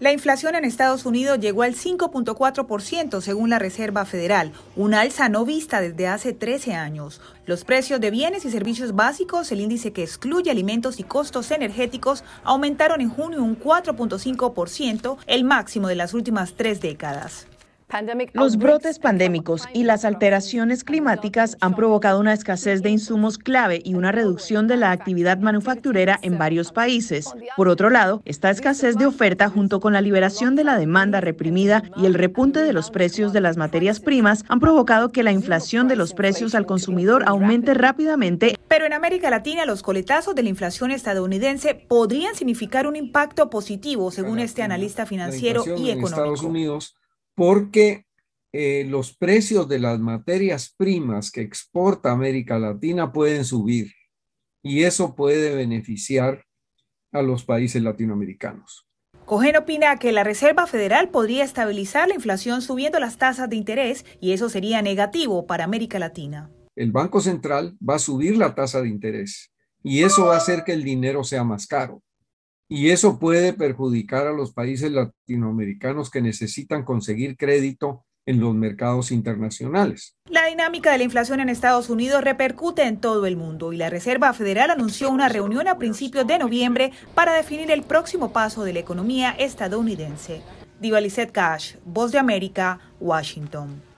La inflación en Estados Unidos llegó al 5.4% según la Reserva Federal, una alza no vista desde hace 13 años. Los precios de bienes y servicios básicos, el índice que excluye alimentos y costos energéticos, aumentaron en junio un 4.5%, el máximo de las últimas tres décadas. Los brotes pandémicos y las alteraciones climáticas han provocado una escasez de insumos clave y una reducción de la actividad manufacturera en varios países. Por otro lado, esta escasez de oferta junto con la liberación de la demanda reprimida y el repunte de los precios de las materias primas han provocado que la inflación de los precios al consumidor aumente rápidamente. Pero en América Latina los coletazos de la inflación estadounidense podrían significar un impacto positivo, según este analista financiero y económico porque eh, los precios de las materias primas que exporta América Latina pueden subir y eso puede beneficiar a los países latinoamericanos. Cogen opina que la Reserva Federal podría estabilizar la inflación subiendo las tasas de interés y eso sería negativo para América Latina. El Banco Central va a subir la tasa de interés y eso va a hacer que el dinero sea más caro y eso puede perjudicar a los países latinoamericanos que necesitan conseguir crédito en los mercados internacionales. La dinámica de la inflación en Estados Unidos repercute en todo el mundo y la Reserva Federal anunció una reunión a principios de noviembre para definir el próximo paso de la economía estadounidense. Lizette Cash, Voz de América, Washington.